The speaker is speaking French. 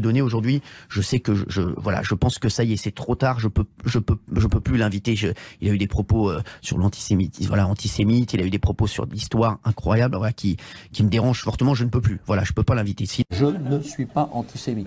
donner aujourd'hui, je sais que je, voilà, je pense que ça y est, c'est trop tard. Je peux, je peux, je peux plus l'inviter. Il a eu des propos euh, sur l'antisémitisme, voilà, antisémite. Il a eu des propos sur l'histoire incroyable, voilà, qui qui me dérange fortement. Je ne peux plus. Voilà, je peux pas l'inviter. Si... Je ne suis pas antisémite.